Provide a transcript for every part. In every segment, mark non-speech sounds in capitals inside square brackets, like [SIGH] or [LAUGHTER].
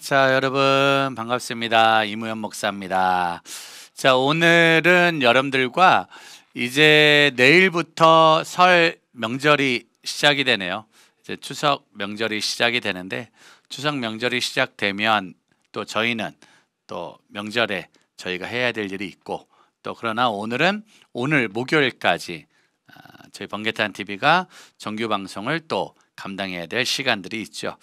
자, 여러분 반갑습니다. 이무현 목사입니다. 자, 오늘은 여러분들과 이제 내일부터 설 명절이 시작이 되네요. 이제 추석 명절이 시작이 되는데 추석 명절이 시작되면 또 저희는 또 명절에 저희가 해야 될 일이 있고 또 그러나 오늘은 오늘 목요일까지 아, 저희 번개탄 TV가 정규 방송을 또 감당해야 될 시간들이 있죠.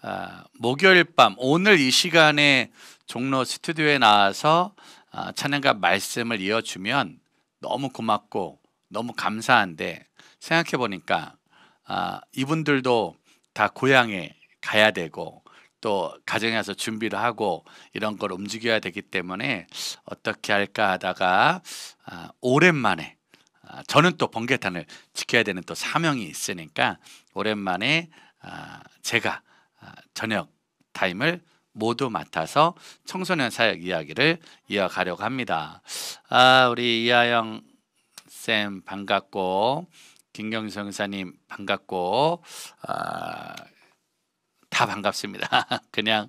아, 목요일 밤 오늘 이 시간에 종로 스튜디오에 나와서 아, 찬양과 말씀을 이어주면 너무 고맙고 너무 감사한데 생각해 보니까 아, 이분들도 다 고향에 가야 되고 또 가정에 서 준비를 하고 이런 걸 움직여야 되기 때문에 어떻게 할까 하다가 아, 오랜만에 아, 저는 또 번개탄을 지켜야 되는 또 사명이 있으니까 오랜만에 아, 제가 아, 저녁 타임을 모두 맡아서 청소년 사역 이야기를 이어가려고 합니다. 아, 우리 이하영 쌤 반갑고 김경수 사님 반갑고 아, 다 반갑습니다. [LAUGHS] 그냥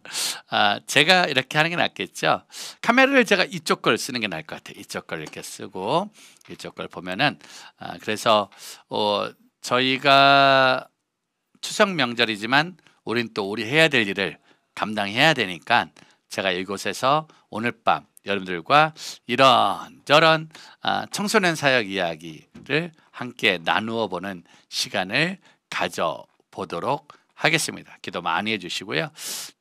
아, 제가 이렇게 하는 게 낫겠죠. 카메라를 제가 이쪽 걸 쓰는 게 나을 것 같아요. 이쪽 걸 이렇게 쓰고 이쪽 걸 보면은 아, 그래서 어, 저희가 추석 명절이지만 우린 또 우리 해야 될 일을 감당해야 되니까 제가 이곳에서 오늘 밤 여러분들과 이런 저런 아, 청소년 사역 이야기를 함께 나누어 보는 시간을 가져보도록 하겠습니다. 기도 많이 해주시고요.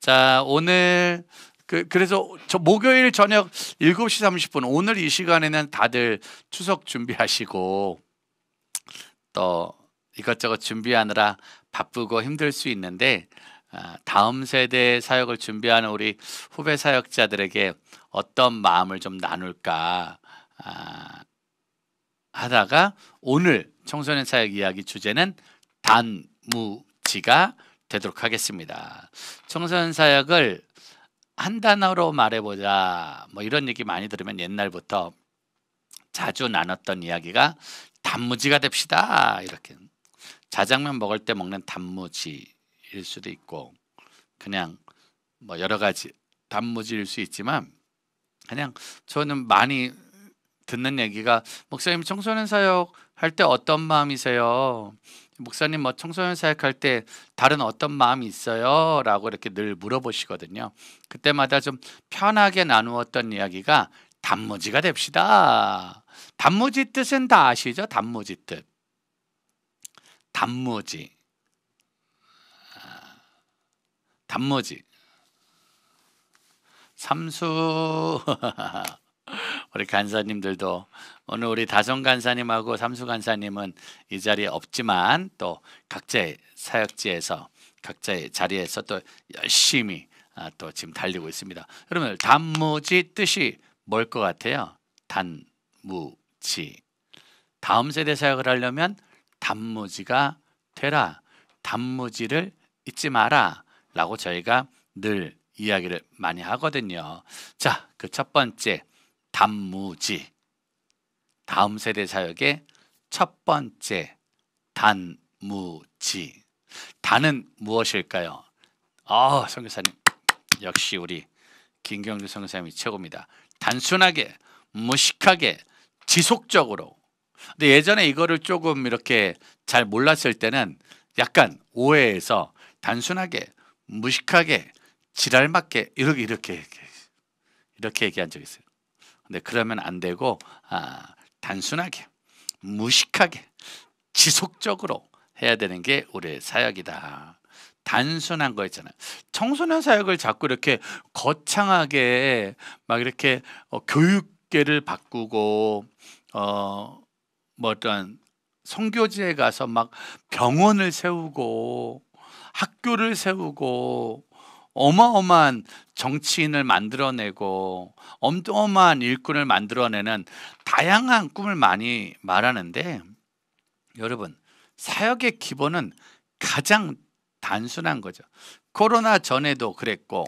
자, 오늘 그, 그래서 저 목요일 저녁 7시 30분 오늘 이 시간에는 다들 추석 준비하시고 또 이것저것 준비하느라 바쁘고 힘들 수 있는데 아, 다음 세대 사역을 준비하는 우리 후배 사역자들에게 어떤 마음을 좀 나눌까 아, 하다가 오늘 청소년 사역 이야기 주제는 단무지가 되도록 하겠습니다. 청소년 사역을 한 단어로 말해보자 뭐 이런 얘기 많이 들으면 옛날부터 자주 나눴던 이야기가 단무지가 됩시다 이렇게 자장면 먹을 때 먹는 단무지일 수도 있고 그냥 뭐 여러 가지 단무지일 수 있지만 그냥 저는 많이 듣는 얘기가 목사님 청소년 사역 할 때 어떤 마음이세요? 목사님 뭐 청소년 사역할 때 다른 어떤 마음이 있어요? 라고 이렇게 늘 물어보시거든요. 그때마다 좀 편하게 나누었던 이야기가 단무지가 됩시다. 단무지 뜻은 다 아시죠? 단무지 뜻. 단무지. 단무지. 삼수. [LAUGHS] [LAUGHS] 우리 간사님들도 오늘 우리 다성 간사님하고 삼수 간사님은 이 자리에 없지만 또 각자의 사역지에서 각자의 자리에서 또 열심히 아, 또 지금 달리고 있습니다. 여러분 단무지 뜻이 뭘 것 같아요? 단무지 다음 세대 사역을 하려면 단무지가 되라 단무지를 잊지 마라 라고 저희가 늘 이야기를 많이 하거든요. 자, 그 첫 번째 단무지 다음 세대 사역의 첫 번째 단무지 단은 무엇일까요? 아 성교사님 역시 우리 김경주 성교사님이 최고입니다. 단순하게 무식하게 지속적으로 근데 예전에 이거를 조금 이렇게 잘 몰랐을 때는 약간 오해해서 단순하게 무식하게 지랄맞게 이렇게 이렇게 이렇게 얘기한 적 있어요. 네, 그러면 안 되고 아, 단순하게 무식하게 지속적으로 해야 되는 게 우리의 사역이다. 단순한 거 있잖아요. 청소년 사역을 자꾸 이렇게 거창하게 막 이렇게 어, 교육계를 바꾸고 어, 뭐 어떤 성교지에 가서 막 병원을 세우고 학교를 세우고 어마어마한 정치인을 만들어내고 엄청난 일꾼을 만들어내는 다양한 꿈을 많이 말하는데 여러분 사역의 기본은 가장 단순한 거죠. 코로나 전에도 그랬고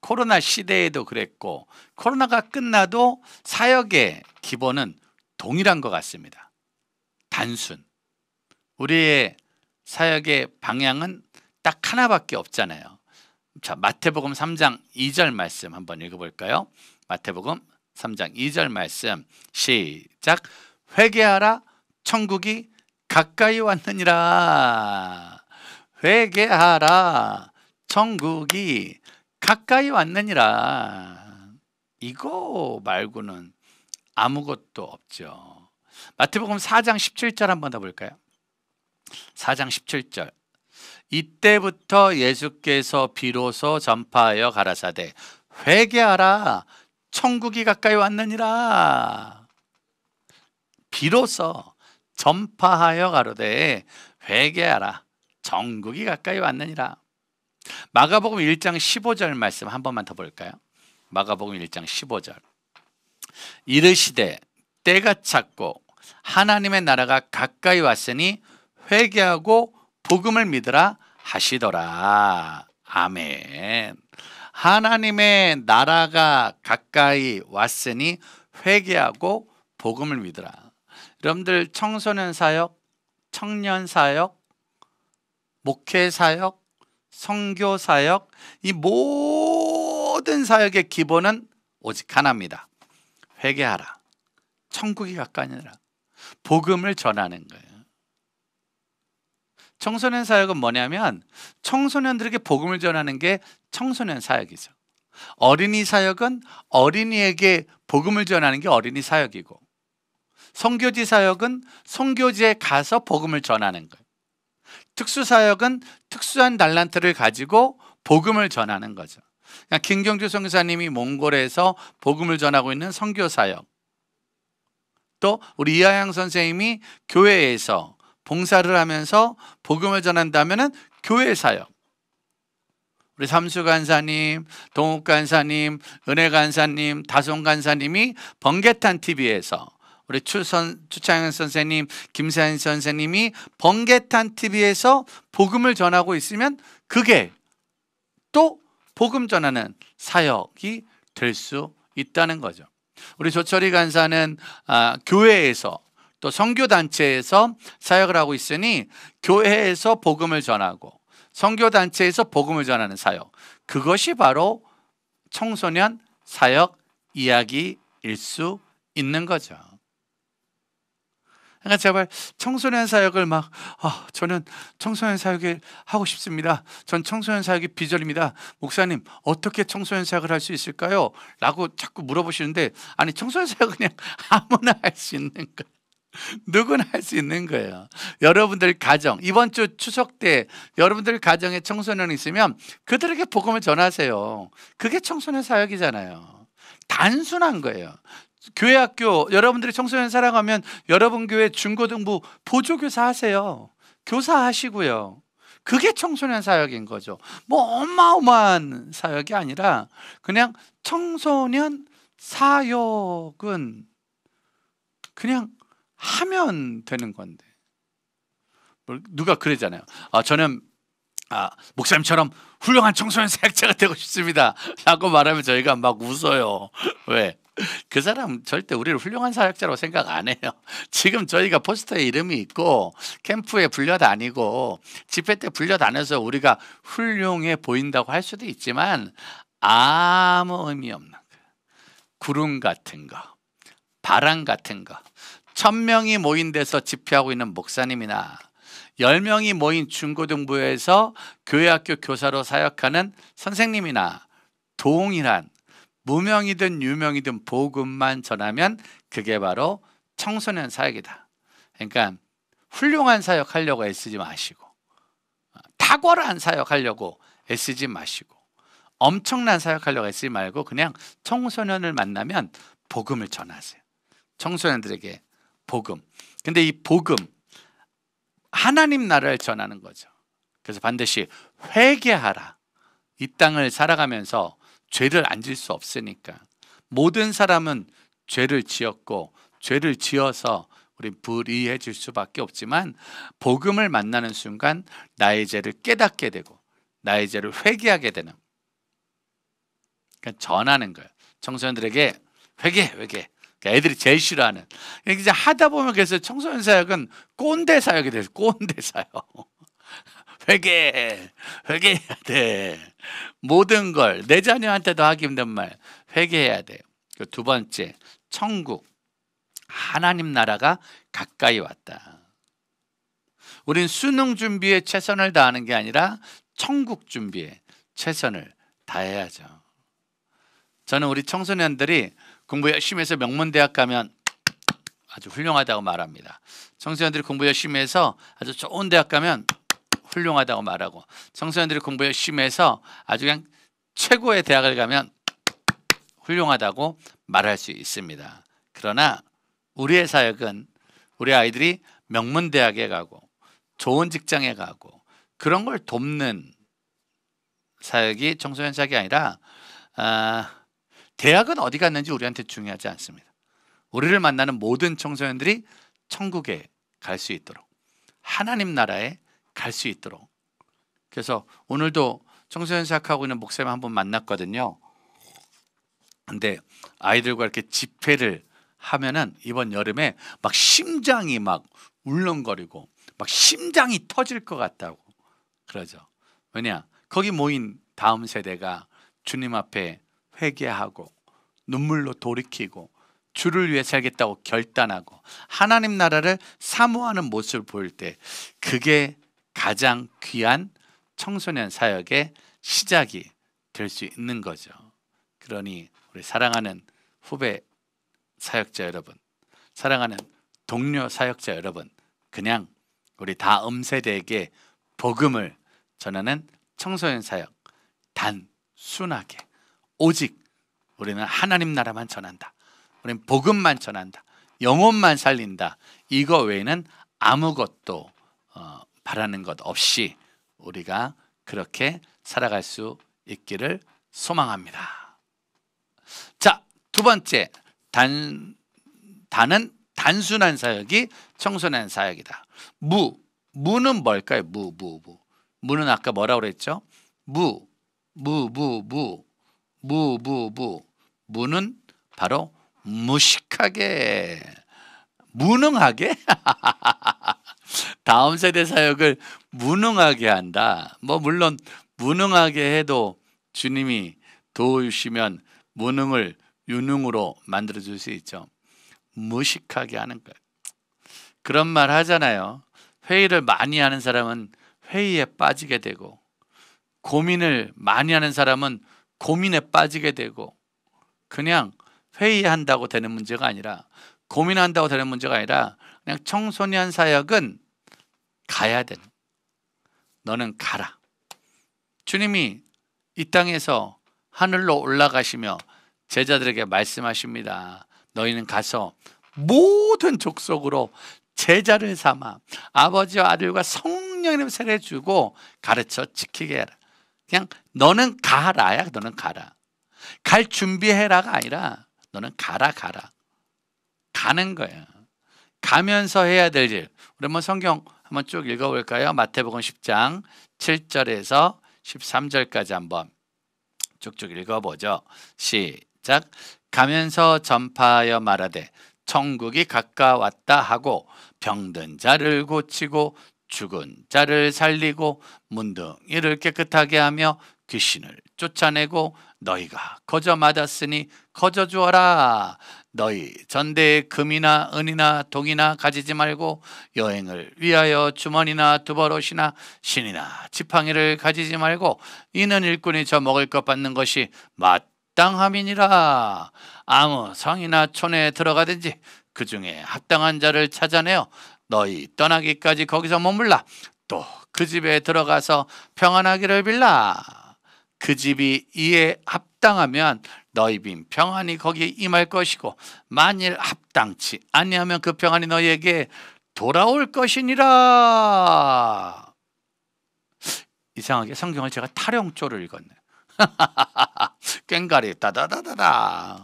코로나 시대에도 그랬고 코로나가 끝나도 사역의 기본은 동일한 것 같습니다. 단순. 우리의 사역의 방향은 딱 하나밖에 없잖아요. 자, 마태복음 3장 2절 말씀 한번 읽어볼까요? 마태복음 3장 2절 말씀 시작 회개하라 천국이 가까이 왔느니라 회개하라 천국이 가까이 왔느니라 이거 말고는 아무것도 없죠 마태복음 4장 17절 한번 더 볼까요? 4장 17절 이때부터 예수께서 비로소 전파하여 가라사대 회개하라 천국이 가까이 왔느니라 비로소 전파하여 가로되 회개하라 전국이 가까이 왔느니라 마가복음 1장 15절 말씀 한 번만 더 볼까요? 마가복음 1장 15절 이르시되 때가 찼고 하나님의 나라가 가까이 왔으니 회개하고 복음을 믿으라 하시더라. 아멘. 하나님의 나라가 가까이 왔으니 회개하고 복음을 믿으라. 여러분들 청소년 사역, 청년 사역, 목회 사역, 성교 사역 이 모든 사역의 기본은 오직 하나입니다. 회개하라. 천국이 가까이라. 복음을 전하는 거예요. 청소년 사역은 뭐냐면 청소년들에게 복음을 전하는 게 청소년 사역이죠. 어린이 사역은 어린이에게 복음을 전하는 게 어린이 사역이고 성교지 사역은 성교지에 가서 복음을 전하는 거예요. 특수 사역은 특수한 달란트를 가지고 복음을 전하는 거죠. 그러니까 김경주 선교사님이 몽골에서 복음을 전하고 있는 성교 사역. 또 우리 이하양 선생님이 교회에서 봉사를 하면서 복음을 전한다면 교회 사역. 우리 삼수 간사님, 동욱 간사님, 은혜 간사님, 다송 간사님이 번개탄 TV에서 우리 추선 추창현 선생님, 김사현 선생님이 번개탄 TV에서 복음을 전하고 있으면 그게 또 복음 전하는 사역이 될 수 있다는 거죠. 우리 조철이 간사는 아, 교회에서 또 선교단체에서 사역을 하고 있으니 교회에서 복음을 전하고 성교단체에서 복음을 전하는 사역 그것이 바로 청소년 사역 이야기일 수 있는 거죠. 그러니까 제발 청소년 사역을 막 아, 저는 청소년 사역을 하고 싶습니다. 전 청소년 사역이 비전입니다. 목사님 어떻게 청소년 사역을 할 수 있을까요? 라고 자꾸 물어보시는데 아니 청소년 사역 그냥 [LAUGHS] 아무나 할 수 있는 거 [LAUGHS] 누구나 할 수 있는 거예요. 여러분들 가정 이번 주 추석 때 여러분들 가정에 청소년 이 있으면 그들에게 복음을 전하세요. 그게 청소년 사역이잖아요. 단순한 거예요. 교회 학교 여러분들이 청소년 사랑하면 여러분 교회 중고등부 보조교사 하세요. 교사 하시고요. 그게 청소년 사역인 거죠. 뭐 어마어마한 사역이 아니라 그냥 청소년 사역은 그냥 하면 되는 건데 누가 그러잖아요. 아 저는 아, 목사님처럼 훌륭한 청소년 사역자가 되고 싶습니다. 라고 말하면 저희가 막 웃어요. 왜? 그 사람 절대 우리를 훌륭한 사역자라고 생각 안 해요. 지금 저희가 포스터에 이름이 있고 캠프에 불려다니고 집회 때 불려다녀서 우리가 훌륭해 보인다고 할 수도 있지만 아무 의미 없는 거 구름 같은 거, 바람 같은 거, 천명이 모인 데서 집회하고 있는 목사님이나 열명이 모인 중고등부에서 교회학교 교사로 사역하는 선생님이나 동일한 무명이든 유명이든 복음만 전하면 그게 바로 청소년 사역이다. 그러니까 훌륭한 사역하려고 애쓰지 마시고 탁월한 사역하려고 애쓰지 마시고 엄청난 사역하려고 애쓰지 말고 그냥 청소년을 만나면 복음을 전하세요. 청소년들에게 복음. 근데 이 복음 하나님 나라를 전하는 거죠. 그래서 반드시 회개하라. 이 땅을 살아가면서 죄를 안 질 수 없으니까 모든 사람은 죄를 지었고 죄를 지어서 우리 불의해질 수밖에 없지만 복음을 만나는 순간 나의 죄를 깨닫게 되고 나의 죄를 회개하게 되는 그러니까 전하는 거예요. 청소년들에게 회개 회개 그러니까 애들이 제일 싫어하는. 그러니까 이제 하다 보면 그래서 청소년 사역은 꼰대 사역이 돼서 꼰대 사역. 회개, [LAUGHS] 회개해야 돼. 모든 걸 내 자녀한테도 하기 힘든 말 회개해야 돼두 그 번째, 천국. 하나님 나라가 가까이 왔다. 우린 수능 준비에 최선을 다하는 게 아니라 천국 준비에 최선을 다해야죠. 저는 우리 청소년들이 공부 열심히 해서 명문대학 가면 아주 훌륭하다고 말합니다. 청소년들이 공부 열심히 해서 아주 좋은 대학 가면 훌륭하다고 말하고 청소년들이 공부 열심히 해서 아주 그냥 최고의 대학을 가면 훌륭하다고 말할 수 있습니다. 그러나 우리의 사역은 우리 아이들이 명문 대학에 가고 좋은 직장에 가고 그런 걸 돕는 사역이 청소년 사역이 아니라 아, 대학은 어디 갔는지 우리한테 중요하지 않습니다. 우리를 만나는 모든 청소년들이 천국에 갈 수 있도록 하나님 나라에 갈 수 있도록 그래서 오늘도 청소년 사역하고 있는 목사님 한번 만났거든요. 근데 아이들과 이렇게 집회를 하면은 이번 여름에 막 심장이 막 울렁거리고 막 심장이 터질 것 같다고 그러죠. 왜냐? 거기 모인 다음 세대가 주님 앞에 회개하고 눈물로 돌이키고 주를 위해 살겠다고 결단하고 하나님 나라를 사모하는 모습을 보일 때 그게 가장 귀한 청소년 사역의 시작이 될 수 있는 거죠. 그러니 우리 사랑하는 후배 사역자 여러분, 사랑하는 동료 사역자 여러분, 그냥 우리 다음 세대에게 복음을 전하는 청소년 사역 단순하게 오직 우리는 하나님 나라만 전한다. 우리는 복음만 전한다. 영혼만 살린다. 이거 외에는 아무것도 어, 바라는 것 없이 우리가 그렇게 살아갈 수 있기를 소망합니다. 자, 두 번째 단 단은 단순한 사역이 청소년 사역이다. 무 무는 뭘까요? 무무 무, 무. 는 아까 뭐라고 그랬죠? 무무 무, 무. 무, 무, 무. 무는 바로 무식하게, 무능하게. [LAUGHS] 다음 세대 사역을 무능하게 한다. 뭐 물론 무능하게 해도 주님이 도우시면 무능을 유능으로 만들어 줄수 있죠. 무식하게 하는 거예 그런 말 하잖아요. 회의를 많이 하는 사람은 회의에 빠지게 되고 고민을 많이 하는 사람은 고민에 빠지게 되고 그냥 회의한다고 되는 문제가 아니라 고민한다고 되는 문제가 아니라 그냥 청소년 사역은 가야 되는 너는 가라 주님이 이 땅에서 하늘로 올라가시며 제자들에게 말씀하십니다 너희는 가서 모든 족속으로 제자를 삼아 아버지와 아들과 성령님 세례 주고 가르쳐 지키게 해라 그냥 너는 가라야 너는 가라. 갈 준비해라가 아니라 너는 가라 가라. 가는 거야. 가면서 해야 될 일. 우리 한번 성경 한번 쭉 읽어볼까요? 마태복음 10장 7절에서 13절까지 한번 쭉쭉 읽어보죠. 시작. 가면서 전파하여 말하되 천국이 가까웠다 하고 병든 자를 고치고 죽은 자를 살리고 문둥이를 깨끗하게 하며 귀신을 쫓아내고 너희가 거저 맞았으니 거저 주어라. 너희 전대에 금이나 은이나 동이나 가지지 말고 여행을 위하여 주머니나 두벌옷이나 신이나 지팡이를 가지지 말고 이는 일꾼이 저 먹을 것 받는 것이 마땅함이니라. 아무 성이나 촌에 들어가든지 그 중에 합당한 자를 찾아내어 너희 떠나기까지 거기서 머물라. 또 그 집에 들어가서 평안하기를 빌라. 그 집이 이에 합당하면 너희 빈 평안이 거기에 임할 것이고 만일 합당치 아니하면 그 평안이 너희에게 돌아올 것이니라. 이상하게 성경을 제가 타령조를 읽었네요. [LAUGHS] 꽹가리 따다다다다.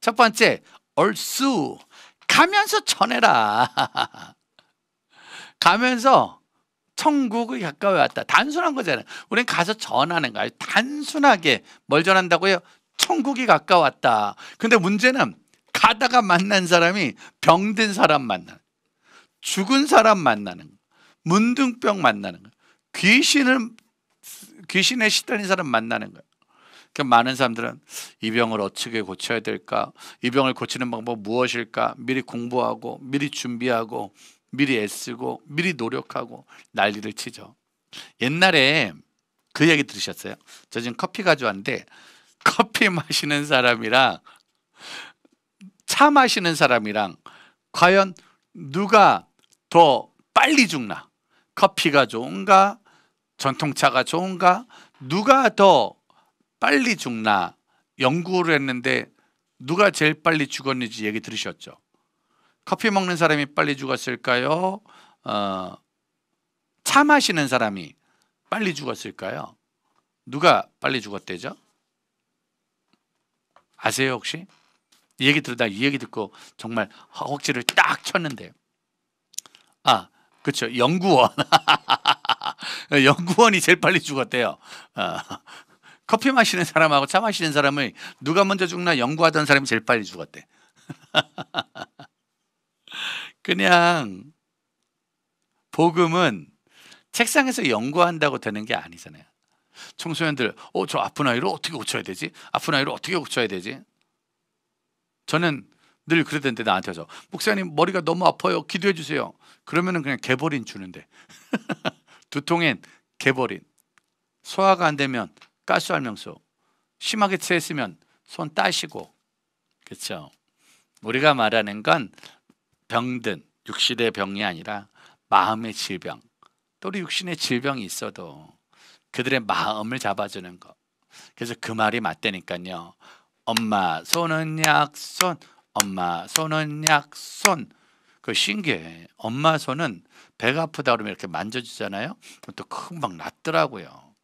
첫 번째 얼쑤 가면서 전해라. [LAUGHS] 가면서 천국을 가까워 왔다. 단순한 거잖아요. 우린 가서 전하는 거예요. 단순하게 뭘 전한다고요? 천국이 가까워왔다 근데 문제는 가다가 만난 사람이 병든 사람 만나는 죽은 사람 만나는 문둥병 만나는 거 귀신을 귀신에 시달린 사람 만나는 거예요. 그러니까 많은 사람들은 이 병을 어떻게 고쳐야 될까? 이 병을 고치는 방법 무엇일까? 미리 공부하고 미리 준비하고 미리 애쓰고 미리 노력하고 난리를 치죠. 옛날에 그 얘기 들으셨어요? 저 지금 커피 가져왔는데 커피 마시는 사람이랑 차 마시는 사람이랑 과연 누가 더 빨리 죽나? 커피가 좋은가? 전통차가 좋은가? 누가 더 빨리 죽나? 연구를 했는데 누가 제일 빨리 죽었는지 얘기 들으셨죠? 커피 먹는 사람이 빨리 죽었을까요? 어, 차 마시는 사람이 빨리 죽었을까요? 누가 빨리 죽었대죠? 아세요 혹시? 이 얘기 들다이 얘기 듣고 정말 허벅지를 딱 쳤는데 아 그렇죠 연구원 [LAUGHS] 연구원이 제일 빨리 죽었대요 어. 커피 마시는 사람하고 차 마시는 사람을 누가 먼저 죽나 연구하던 사람이 제일 빨리 죽었대 [LAUGHS] 그냥 복음은 책상에서 연구한다고 되는 게 아니잖아요. 청소년들, 어, 저 아픈 아이를 어떻게 고쳐야 되지? 아픈 아이를 어떻게 고쳐야 되지? 저는 늘 그러던데 나한테 와서 목사님 머리가 너무 아파요. 기도해 주세요. 그러면은 그냥 개버린 주는데 [LAUGHS] 두통엔 개버린 소화가 안 되면 가스알명소 심하게 체했으면 손 따시고 그렇죠. 우리가 말하는 건 병든 육신의 병이 아니라 마음의 질병 또는 육신의 질병이 있어도 그들의 마음을 잡아주는 것 그래서 그 말이 맞다니까요 엄마 손은 약손 엄마 손은 약손 그 신기해 엄마 손은 배가 아프다 그러면 이렇게 만져주잖아요 또 금방 낫더라고요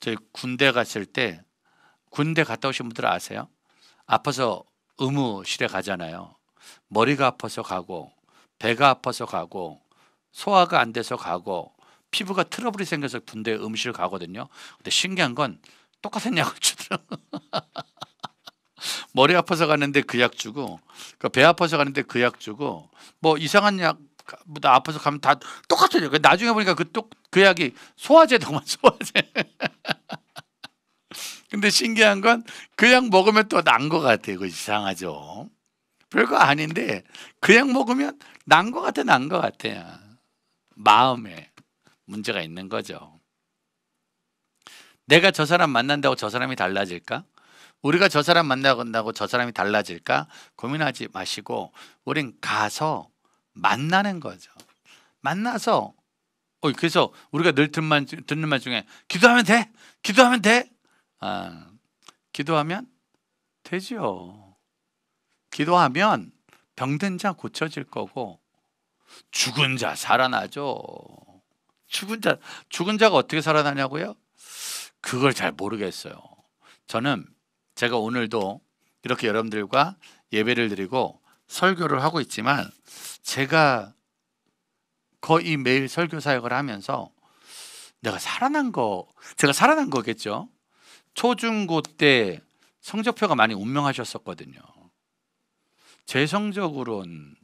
저희 군대 갔을 때 군대 갔다 오신 분들 아세요? 아파서 의무실에 가잖아요 머리가 아파서 가고 배가 아파서 가고 소화가 안 돼서 가고 피부가 트러블이 생겨서 군대 음식을 가거든요. 근데 신기한 건 똑같은 약을 주더라고. [LAUGHS] 머리 아파서 가는데 그 약 주고 그러니까 배 아파서 가는데 그 약 주고 뭐 이상한 약 보다 뭐 아파서 가면 다 똑같아요. 그러니까 나중에 보니까 그, 똑, 그 약이 소화제 정말 [LAUGHS] 소화제. 근데 신기한 건 그 약 먹으면 또난것 같아요. 이거 그 이상하죠. 별거 아닌데 그냥 먹으면 난 것 같아 난 것 같아 마음에 문제가 있는 거죠 내가 저 사람 만난다고 저 사람이 달라질까? 우리가 저 사람 만나고 저 사람이 달라질까? 고민하지 마시고 우린 가서 만나는 거죠 만나서 어, 그래서 우리가 늘 듣는 말, 중에 기도하면 돼? 기도하면 돼? 아, 기도하면 되지 기도하면 병든 자 고쳐질 거고 죽은 자 살아나죠. 죽은 자 죽은 자가 어떻게 살아나냐고요? 그걸 잘 모르겠어요. 저는 제가 오늘도 이렇게 여러분들과 예배를 드리고 설교를 하고 있지만 제가 거의 매일 설교 사역을 하면서 내가 살아난 거 제가 살아난 거겠죠. 초중고 때 성적표가 많이 운명하셨었거든요. 재성적으로는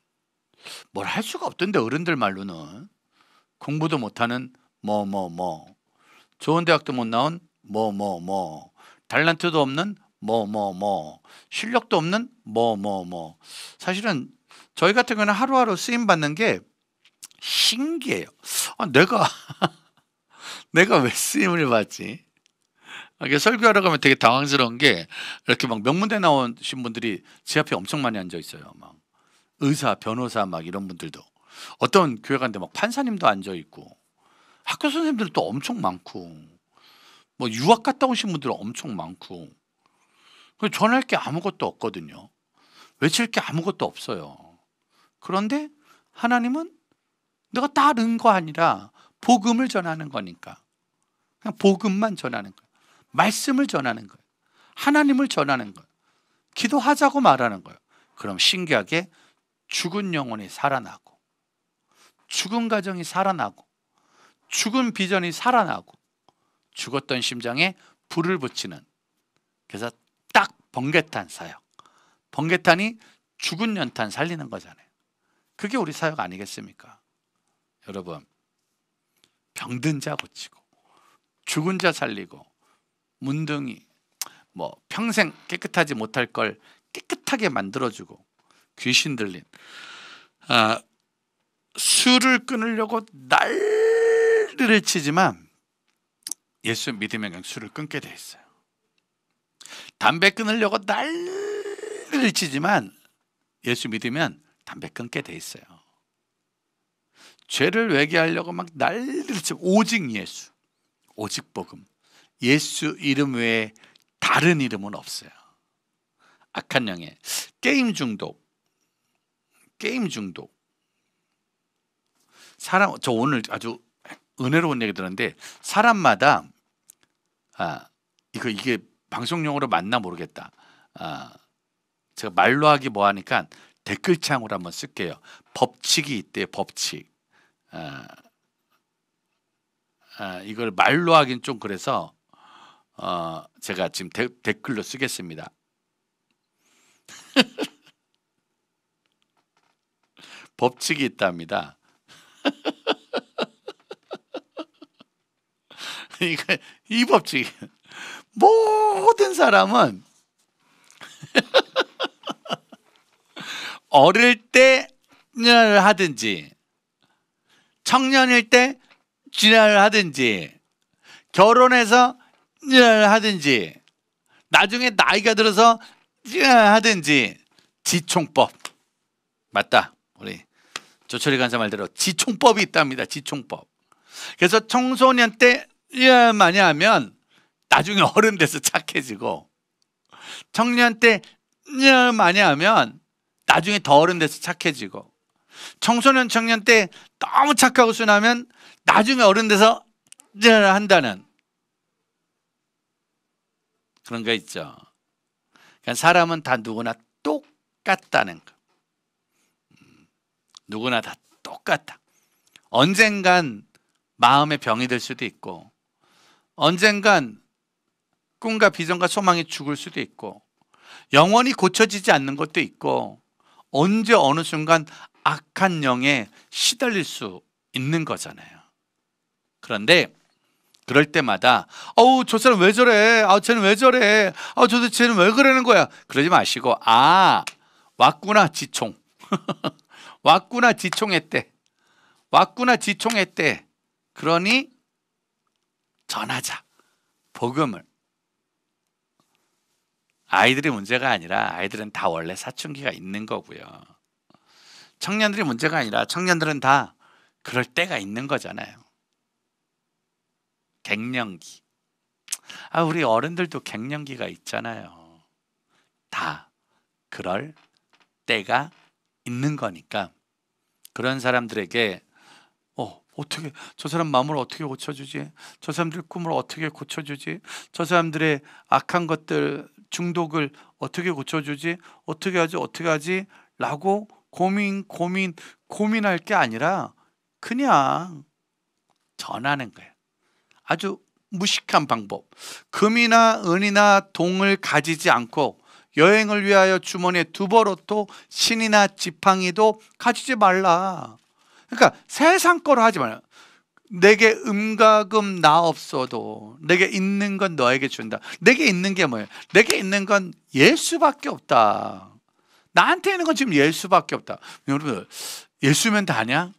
뭘 할 수가 없던데 어른들 말로는 공부도 못하는 뭐뭐뭐 뭐, 뭐. 좋은 대학도 못 나온 뭐뭐뭐 뭐, 달란트도 없는 뭐뭐뭐 실력도 없는 뭐뭐뭐 사실은 저희 같은 경우는 하루하루 쓰임 받는 게 신기해요. 아, 내가 [LAUGHS] 내가 왜 쓰임을 받지? 이게 설교하러 가면 되게 당황스러운 게 이렇게 막 명문대 나오신 분들이 제 앞에 엄청 많이 앉아 있어요. 막 의사, 변호사 막 이런 분들도 어떤 교회 간데 막 판사님도 앉아 있고 학교 선생님들도 엄청 많고 뭐 유학 갔다 오신 분들 엄청 많고 그 전할 게 아무것도 없거든요. 외칠 게 아무것도 없어요. 그런데 하나님은 내가 다른 거 아니라 복음을 전하는 거니까 그냥 복음만 전하는 거예요. 말씀을 전하는 거예요. 하나님을 전하는 거예요. 기도하자고 말하는 거예요. 그럼 신기하게 죽은 영혼이 살아나고 죽은 가정이 살아나고 죽은 비전이 살아나고 죽었던 심장에 불을 붙이는 그래서 딱 번개탄 사역. 번개탄이 죽은 연탄 살리는 거잖아요. 그게 우리 사역 아니겠습니까? 여러분 병든 자 고치고 죽은 자 살리고 문둥이 뭐 평생 깨끗하지 못할 걸 깨끗하게 만들어주고 귀신 들린 아, 술을 끊으려고 난리를 치지만 예수 믿으면 그냥 술을 끊게 돼 있어요. 담배 끊으려고 난리를 치지만 예수 믿으면 담배 끊게 돼 있어요. 죄를 외계하려고 막 난리를 치고 오직 예수, 오직 복음, 예수 이름 외에 다른 이름은 없어요. 악한 영에 게임 중독, 게임 중독. 사람 저 오늘 아주 은혜로운 얘기 들었는데 사람마다 아 이거 이게 방송용으로 맞나 모르겠다. 아 제가 말로 하기 뭐하니까 댓글창으로 한번 쓸게요. 법칙이 있대 법칙. 아, 아 이걸 말로 하긴 좀 그래서 어, 제가 지금 데, 댓글로 쓰겠습니다. [LAUGHS] 법칙이 있답니다. [LAUGHS] 이거 이 법칙 모든 사람은 [LAUGHS] 어릴 때를 하든지 청년일 때 진화를 하든지 결혼해서 하든지 나중에 나이가 들어서 하든지 지총법 맞다 우리 조철이 간사 말대로 지총법이 있답니다 지총법 그래서 청소년 때 많이 하면 나중에 어른 돼서 착해지고 청년 때 많이 하면 나중에 더 어른 돼서 착해지고 청소년 청년 때 너무 착하고 순하면 나중에 어른 돼서 한다는 그런 거 있죠. 그러니까 사람은 다 누구나 똑같다는 거. 음, 누구나 다 똑같다. 언젠간 마음의 병이 될 수도 있고, 언젠간 꿈과 비전과 소망이 죽을 수도 있고, 영원히 고쳐지지 않는 것도 있고, 언제 어느 순간 악한 영에 시달릴 수 있는 거잖아요. 그런데 그럴 때마다 어우 저 사람 왜 저래? 아 쟤는 왜 저래? 아도대는왜 그러는 거야? 그러지 마시고 아 왔구나 지총 [LAUGHS] 왔구나 지총했대 왔구나 지총했대 그러니 전하자 복음을 아이들이 문제가 아니라 아이들은 다 원래 사춘기가 있는 거고요. 청년들이 문제가 아니라 청년들은 다 그럴 때가 있는 거잖아요. 갱년기. 아, 우리 어른들도 갱년기가 있잖아요. 다 그럴 때가 있는 거니까 그런 사람들에게 어, 어떻게 저 사람 마음을 어떻게 고쳐주지? 저 사람들 꿈을 어떻게 고쳐주지? 저 사람들의 악한 것들 중독을 어떻게 고쳐주지? 어떻게 하지? 어떻게 하지? 라고 고민 고민 고민할 게 아니라 그냥 전하는 거예요. 아주 무식한 방법. 금이나 은이나 동을 가지지 않고 여행을 위하여 주머니에 두벌옷도 신이나 지팡이도 가지지 말라. 그러니까 세상 거로 하지 말라. 내게 음가금 나 없어도 내게 있는 건 너에게 준다. 내게 있는 게 뭐예요? 내게 있는 건 예수밖에 없다. 나한테 있는 건 지금 예수밖에 없다. 여러분 예수면 다냐?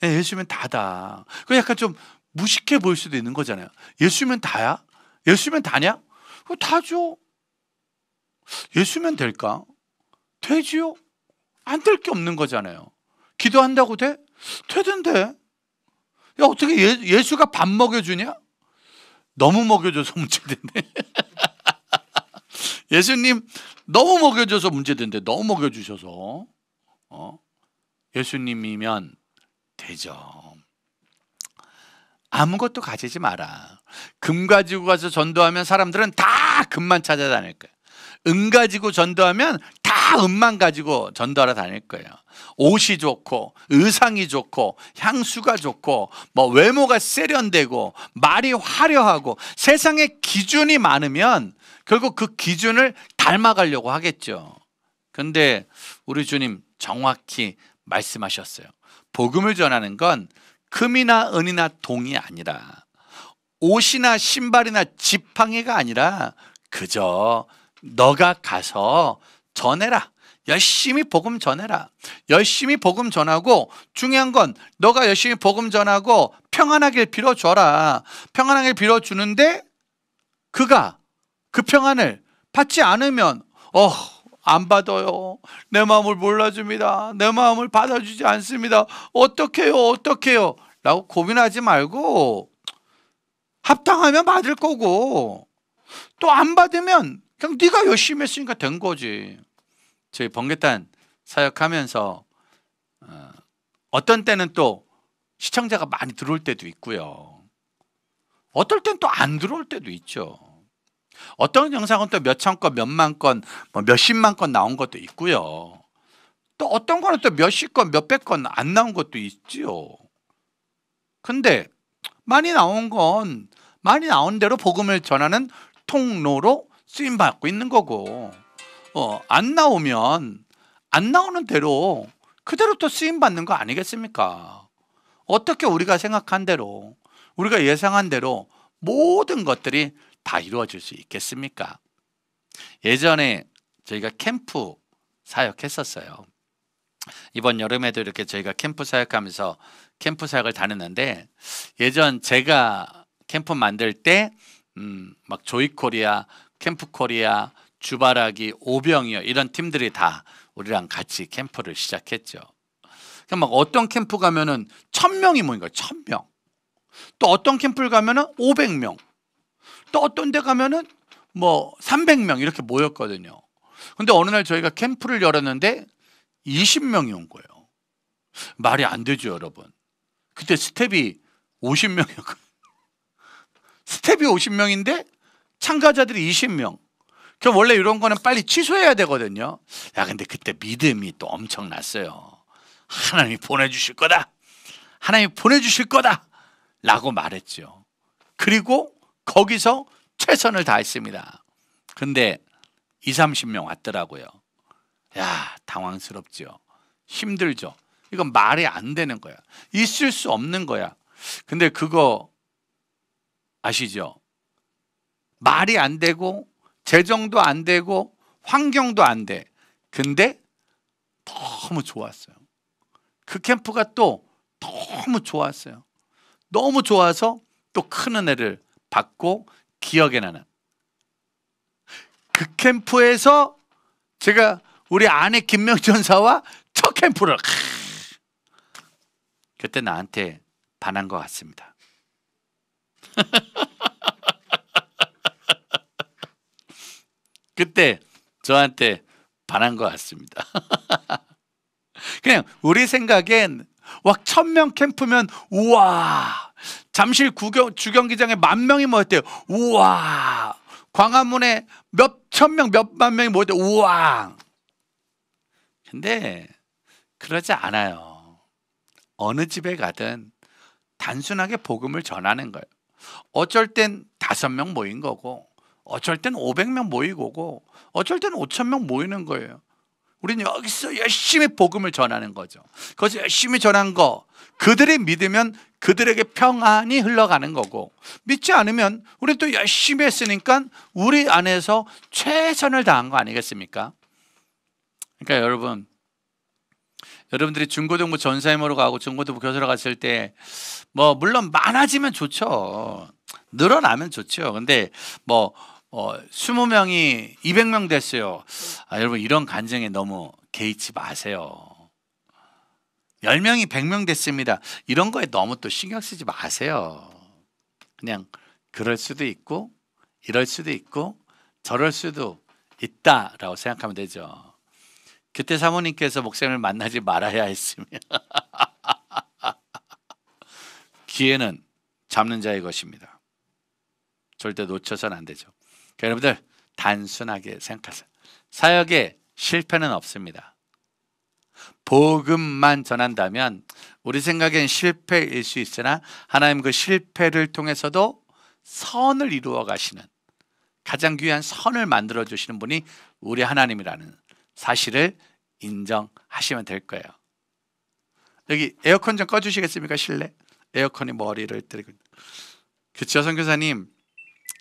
네, 예수면 다다. 그 약간 좀 무식해 보일 수도 있는 거잖아요. 예수면 다야? 예수면 다냐? 다죠. 예수면 될까? 되지요? 안 될 게 없는 거잖아요. 기도한다고 돼? 되던데. 야, 어떻게 예, 예수가 밥 먹여주냐? 너무 먹여줘서 문제된대. [LAUGHS] 예수님 너무 먹여줘서 문제된대. 너무 먹여주셔서. 어? 예수님이면 되죠. 아무것도 가지지 마라. 금 가지고 가서 전도하면 사람들은 다 금만 찾아다닐 거야. 은 가지고 전도하면 다 은만 가지고 전도하러 다닐 거예요. 옷이 좋고 의상이 좋고 향수가 좋고 뭐 외모가 세련되고 말이 화려하고 세상의 기준이 많으면 결국 그 기준을 닮아가려고 하겠죠. 근데 우리 주님 정확히 말씀하셨어요. 복음을 전하는 건 금이나 은이나 동이 아니라 옷이나 신발이나 지팡이가 아니라 그저 너가 가서 전해라. 열심히 복음 전해라. 열심히 복음 전하고 중요한 건 너가 열심히 복음 전하고 평안하길 빌어줘라. 평안하길 빌어주는데 그가 그 평안을 받지 않으면 어, 안 받아요. 내 마음을 몰라줍니다. 내 마음을 받아주지 않습니다. 어떡해요? 어떡해요? 라고 고민하지 말고 합당하면 받을 거고 또 안 받으면 그냥 네가 열심히 했으니까 된 거지. 저희 번개탄 사역하면서 어, 떤 때는 또 시청자가 많이 들어올 때도 있고요. 어떨 땐 또 안 들어올 때도 있죠. 어떤 영상은 또 몇 천 건, 몇만 건, 뭐 몇십만 건 나온 것도 있고요. 또 어떤 거는 또 몇십 건, 몇백 건 안 나온 것도 있지요. 근데 많이 나온 건 많이 나온 대로 복음을 전하는 통로로 쓰임 받고 있는 거고 어, 안 나오면 안 나오는 대로 그대로 또 쓰임 받는 거 아니겠습니까? 어떻게 우리가 생각한 대로 우리가 예상한 대로 모든 것들이 다 이루어질 수 있겠습니까? 예전에 저희가 캠프 사역했었어요. 이번 여름에도 이렇게 저희가 캠프 사역하면서 캠프 사역을 다녔는데 예전 제가 캠프 만들 때 음, 막 조이코리아, 캠프코리아, 주바라기, 오병이요 이런 팀들이 다 우리랑 같이 캠프를 시작했죠. 그러니까 막 어떤 캠프 가면은 천 명이 모인 거예요. 천 명. 또 어떤 캠프를 가면은 오백 명. 또 어떤 데 가면은 뭐 삼백 명 이렇게 모였거든요. 근데 어느 날 저희가 캠프를 열었는데 20명이 온 거예요. 말이 안 되죠, 여러분. 그때 스텝이 5 0명이었고 [LAUGHS] 스텝이 50명인데 참가자들이 20명. 그 원래 이런 거는 빨리 취소해야 되거든요. 야, 근데 그때 믿음이 또 엄청났어요. 하나님이 보내주실 거다. 하나님이 보내주실 거다. 라고 말했죠. 그리고 거기서 최선을 다했습니다. 근데 20, 30명 왔더라고요. 야, 당황스럽죠 힘들죠. 이건 말이 안 되는 거야. 있을 수 없는 거야. 근데 그거 아시죠? 말이 안 되고 재정도 안 되고 환경도 안 돼. 근데 너무 좋았어요. 그 캠프가 또 너무 좋았어요. 너무 좋아서 또 큰 은혜를 받고 기억에 나는 그 캠프에서 제가 우리 아내 김명전사와 첫 캠프를 그때 나한테 반한 것 같습니다. [LAUGHS] 그때 저한테 반한 것 같습니다. [LAUGHS] 그냥 우리 생각엔 막 천명 캠프면 우와 잠실 구경, 주경기장에 만 명이 모였대요. 우와 광화문에 몇 천 명, 몇만 명이 모였대요. 우와 근데 그러지 않아요. 어느 집에 가든 단순하게 복음을 전하는 거예요. 어쩔 땐 다섯 명 모인 거고, 어쩔 땐 오백 명모이고 어쩔 땐 오천 명 모이는 거예요. 우리 여기서 열심히 복음을 전하는 거죠. 거기서 열심히 전한 거, 그들이 믿으면 그들에게 평안이 흘러가는 거고, 믿지 않으면 우리 또 열심히 했으니까 우리 안에서 최선을 다한 거 아니겠습니까? 그러니까 여러분 여러분들이 중고등부 전사임으로 가고 중고등부 교사로 갔을 때뭐 물론 많아지면 좋죠. 늘어나면 좋죠. 근데 뭐 어, 20명이 200명 됐어요. 아, 여러분 이런 간증에 너무 개의치 마세요. 10명이 100명 됐습니다. 이런 거에 너무 또 신경 쓰지 마세요. 그냥 그럴 수도 있고 이럴 수도 있고 저럴 수도 있다라고 생각하면 되죠. 그때 사모님께서 목사님을 만나지 말아야 했으며 [LAUGHS] 기회는 잡는 자의 것입니다. 절대 놓쳐선안 되죠. 그러니까 여러분들 단순하게 생각하세요. 사역에 실패는 없습니다. 복음만 전한다면 우리 생각엔 실패일 수 있으나 하나님 그 실패를 통해서도 선을 이루어 가시는 가장 귀한 선을 만들어 주시는 분이 우리 하나님이라는 사실을 인정하시면 될 거예요. 여기 에어컨 좀 꺼주시겠습니까? 실내 에어컨이 머리를 때리고 그렇죠, 선교사님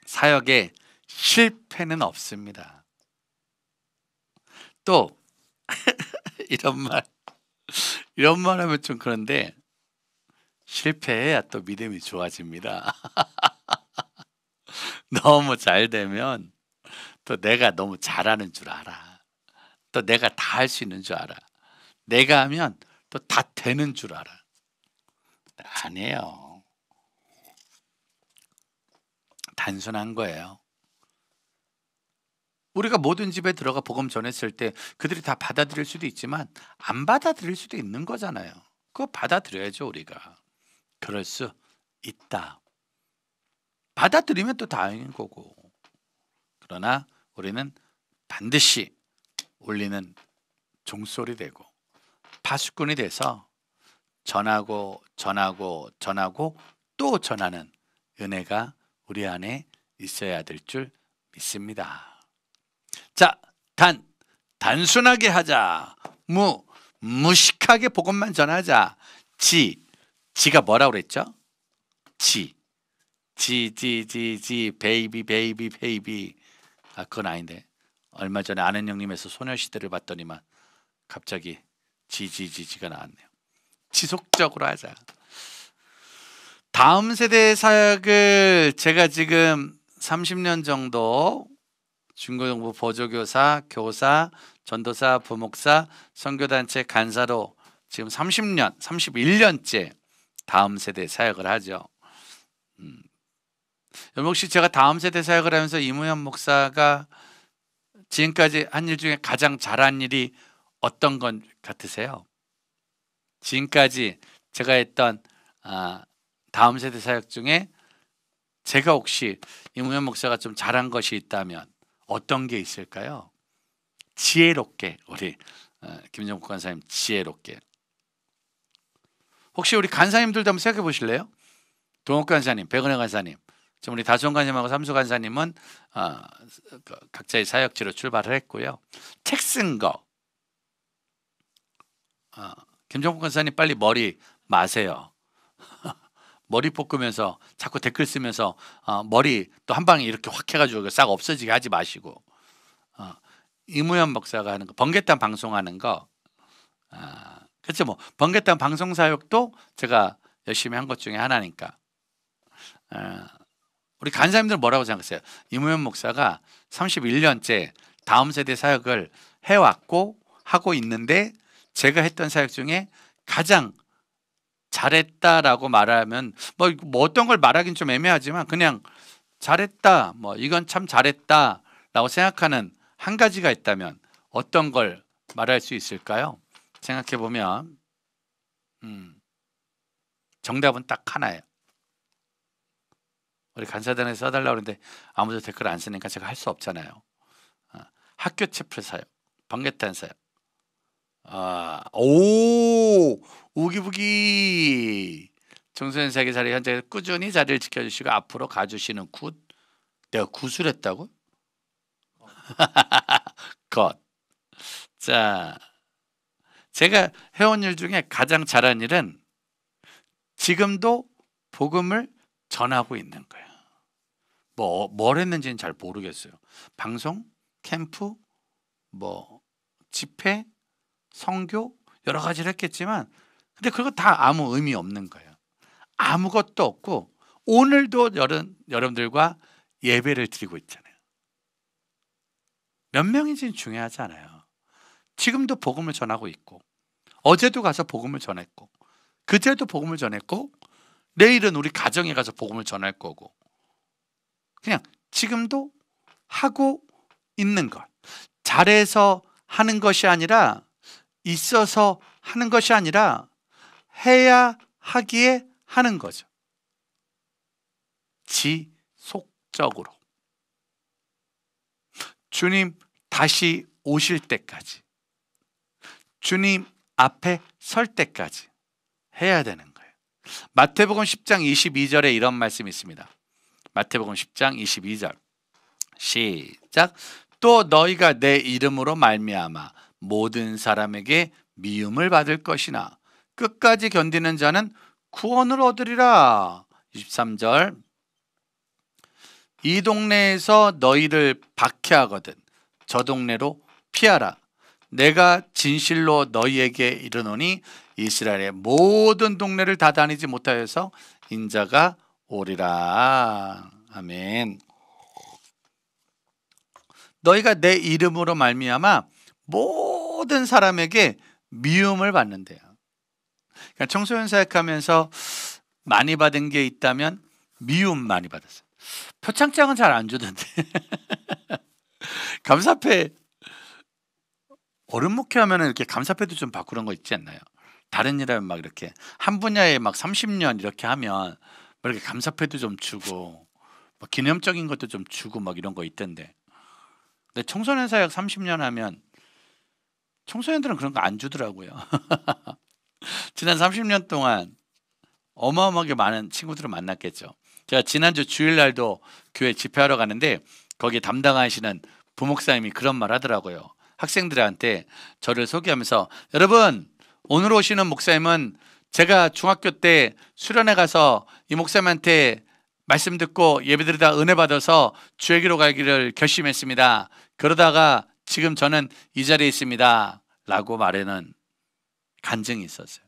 사역에 실패는 없습니다. 또 [LAUGHS] 이런 말 이런 말 하면 좀 그런데 실패해야 또 믿음이 좋아집니다. [LAUGHS] 너무 잘 되면 또 내가 너무 잘하는 줄 알아. 또 내가 다 할 수 있는 줄 알아. 내가 하면 또 다 되는 줄 알아. 아니에요. 단순한 거예요. 우리가 모든 집에 들어가 복음 전했을 때 그들이 다 받아들일 수도 있지만 안 받아들일 수도 있는 거잖아요. 그거 받아들여야죠 우리가. 그럴 수 있다. 받아들이면 또 다행인 거고. 그러나 우리는 반드시 울리는 종소리 되고 파수꾼이 돼서 전하고 전하고 전하고 또 전하는 은혜가 우리 안에 있어야 될 줄 믿습니다. 자, 단 단순하게 하자. 무 무식하게 복음만 전하자. 지 지가 뭐라 그랬죠? 지지 지 지지 베이비 베이비 베이비 아 그건 아닌데 얼마 전에 아는 형님에서 소녀시대를 봤더니만 갑자기 지지지지가 나왔네요. 지속적으로 하자. 다음 세대 의 사역을 제가 지금 30년 정도 중고등부 보조교사, 교사, 전도사, 부목사, 선교단체 간사로 지금 30년, 31년째 다음 세대 사역을 하죠. 음. 여러분 혹시 제가 다음 세대 사역을 하면서 이무현 목사가 지금까지 한 일 중에 가장 잘한 일이 어떤 것 같으세요? 지금까지 제가 했던 아, 다음 세대 사역 중에 제가 혹시 이무현 목사가 좀 잘한 것이 있다면 어떤 게 있을까요? 지혜롭게 우리 어, 김정국 간사님 지혜롭게 혹시 우리 간사님들도 한번 생각해 보실래요? 동욱 간사님, 백은혜 간사님 지금 우리 다수원 간사님하고 삼수 간사님은 어, 그 각자의 사역지로 출발을 했고요. 책 쓴 거. 어, 김종국 간사님 빨리 머리 마세요. [LAUGHS] 머리 볶으면서 자꾸 댓글 쓰면서 어, 머리 또 한 방에 이렇게 확 해가지고 그 싹 없어지게 하지 마시고 어, 이무현 목사가 하는 거 번개탄 방송하는 거 아, 그렇죠 뭐 번개탄 방송 사역도 제가 열심히 한 것 중에 하나니까 아, 우리 간사님들 뭐라고 생각하세요? 이무현 목사가 31년째 다음 세대 사역을 해왔고 하고 있는데 제가 했던 사역 중에 가장 잘했다라고 말하면 뭐, 뭐 어떤 걸 말하긴 좀 애매하지만 그냥 잘했다 뭐 이건 참 잘했다라고 생각하는 한 가지가 있다면 어떤 걸 말할 수 있을까요? 생각해 보면 음, 정답은 딱 하나예요. 우리 간사단에 서 써달라 그러는데 아무도 댓글 안 쓰니까 제가 할 수 없잖아요. 어, 학교 채플 사요. 방개탄 사요. 아, 오 우기부기 정소현 사기 자리 현재 꾸준히 자리를 지켜주시고 앞으로 가주시는 굿. 내가 구술했다고? [LAUGHS] 것. 자, 제가 해온 일 중에 가장 잘한 일은 지금도 복음을 전하고 있는 거예요. 뭐뭘 했는지는 잘 모르겠어요. 방송, 캠프, 뭐 집회, 성교 여러 가지를 했겠지만 근데 그거 다 아무 의미 없는 거예요. 아무것도 없고 오늘도 여름 여러분들과 예배를 드리고 있잖아요. 몇 명인지는 중요하지 않아요. 지금도 복음을 전하고 있고 어제도 가서 복음을 전했고 그제도 복음을 전했고 내일은 우리 가정에 가서 복음을 전할 거고 그냥 지금도 하고 있는 것. 잘해서 하는 것이 아니라 있어서 하는 것이 아니라 해야 하기에 하는 거죠. 지속적으로. 주님 다시 오실 때까지. 주님 앞에 설 때까지 해야 되는 거예요. 마태복음 10장 22절에 이런 말씀이 있습니다. 마태복음 10장 22절 시작 또 너희가 내 이름으로 말미암아 모든 사람에게 미움을 받을 것이나 끝까지 견디는 자는 구원을 얻으리라 23절 이 동네에서 너희를 박해하거든 저 동네로 피하라 내가 진실로 너희에게 이르노니 이스라엘의 모든 동네를 다 다니지 못하여서 인자가 오리라. 아멘. 너희가 내 이름으로 말미암아 모든 사람에게 미움을 받는데요. 그러니까 청소년 사역하면서 많이 받은 게 있다면 미움 많이 받았어요. 표창장은 잘 안 주던데. [LAUGHS] 감사패 어른 목회 하면 이렇게 감사패도 좀 바꾸는 거 있지 않나요? 다른 일하면 막 이렇게 한 분야에 막 30년 이렇게 하면 이렇게 감사패도 좀 주고 기념적인 것도 좀 주고 막 이런 거 있던데. 근데 청소년 사역 30년 하면 청소년들은 그런 거 안 주더라고요. [LAUGHS] 지난 30년 동안 어마어마하게 많은 친구들을 만났겠죠. 제가 지난주 주일날도 교회 집회하러 가는데 거기 담당하시는 부목사님이 그런 말 하더라고요. 학생들한테 저를 소개하면서 여러분 오늘 오시는 목사님은 제가 중학교 때 수련회 가서 이 목사님한테 말씀 듣고 예배드리다 은혜 받아서 주에게로 갈기를 결심했습니다. 그러다가 지금 저는 이 자리에 있습니다. 라고 말하는 간증이 있었어요.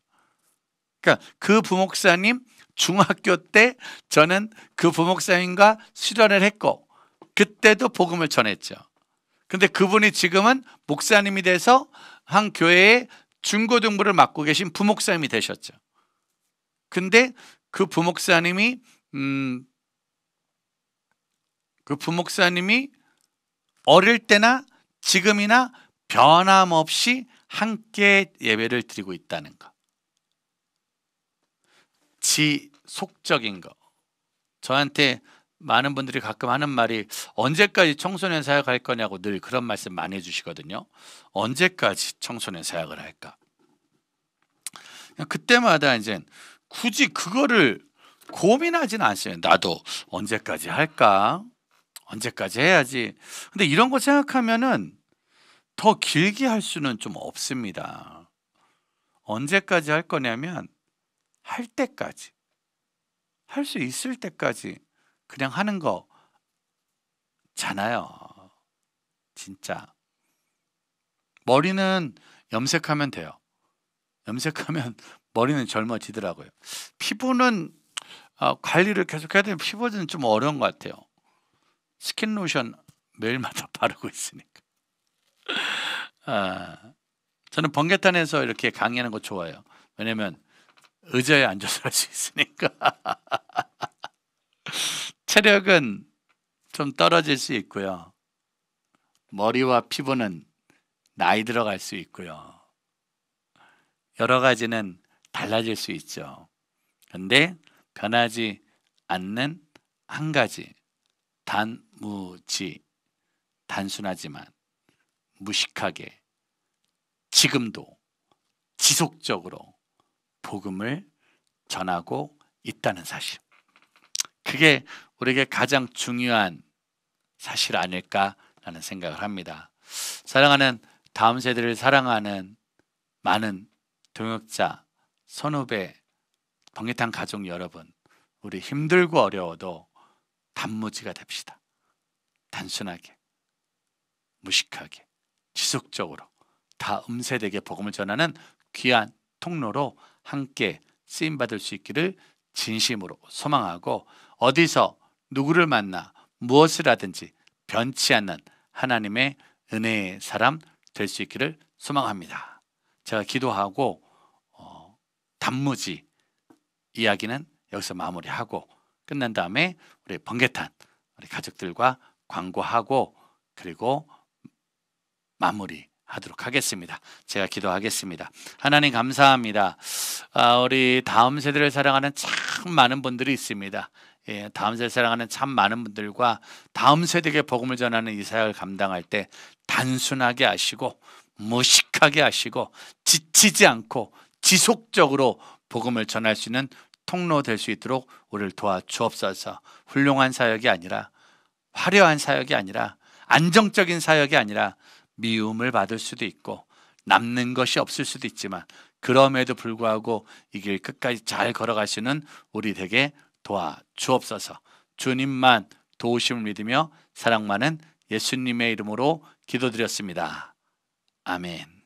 그러니까 그 부목사님 중학교 때 저는 그 부목사님과 수련을 했고 그때도 복음을 전했죠. 근데 그분이 지금은 목사님이 돼서 한교회에 중고등부를 맡고 계신 부목사님이 되셨죠. 근데 그 부목사님이 음, 그 부목사님이 어릴 때나 지금이나 변함없이 함께 예배를 드리고 있다는 것. 지속적인 것. 저한테 많은 분들이 가끔 하는 말이 언제까지 청소년 사역 할 거냐고 늘 그런 말씀 많이 해주시거든요. 언제까지 청소년 사역을 할까? 그때마다 이제 굳이 그거를 고민하진 않습니다. 나도 언제까지 할까? 언제까지 해야지? 근데 이런 거 생각하면은 더 길게 할 수는 좀 없습니다. 언제까지 할 거냐면 할 때까지 할 수 있을 때까지 그냥 하는 거잖아요. 진짜. 머리는 염색하면 돼요. 염색하면 [LAUGHS] 머리는 젊어지더라고요. 피부는 어, 관리를 계속해야 되는 데 피부는 좀 어려운 것 같아요. 스킨 로션 매일마다 [LAUGHS] 바르고 있으니까. 아, 저는 번개탄에서 이렇게 강의하는 거 좋아요. 왜냐면 의자에 앉아서 할 수 있으니까. [LAUGHS] 체력은 좀 떨어질 수 있고요. 머리와 피부는 나이 들어갈 수 있고요. 여러 가지는 달라질 수 있죠. 근데 변하지 않는 한 가지 단무지 단순하지만 무식하게 지금도 지속적으로 복음을 전하고 있다는 사실. 그게 우리에게 가장 중요한 사실 아닐까라는 생각을 합니다. 사랑하는 다음 세대를 사랑하는 많은 동역자, 선후배, 방해탄 가족 여러분, 우리 힘들고 어려워도 단무지가 됩시다. 단순하게, 무식하게, 지속적으로 다 음세대에게 복음을 전하는 귀한 통로로 함께 쓰임 받을 수 있기를 진심으로 소망하고 어디서 누구를 만나 무엇을 하든지 변치 않는 하나님의 은혜의 사람 될 수 있기를 소망합니다. 제가 기도하고 어, 단무지 이야기는 여기서 마무리하고 끝난 다음에 우리 번개탄 우리 가족들과 광고하고 그리고 마무리 하도록 하겠습니다. 제가 기도하겠습니다. 하나님 감사합니다. 아, 우리 다음 세대를 사랑하는 참 많은 분들이 있습니다. 예, 다음 세대 사랑하는 참 많은 분들과 다음 세대에게 복음을 전하는 이 사역을 감당할 때 단순하게 하시고 무식하게 하시고 지치지 않고 지속적으로 복음을 전할 수 있는 통로 될 수 있도록 우리를 도와주옵소서. 훌륭한 사역이 아니라 화려한 사역이 아니라 안정적인 사역이 아니라 미움을 받을 수도 있고 남는 것이 없을 수도 있지만 그럼에도 불구하고 이 길 끝까지 잘걸어가시는 우리 되게 도와주옵소서. 주님만 도우심을 믿으며 사랑 많은 예수님의 이름으로 기도드렸습니다. 아멘.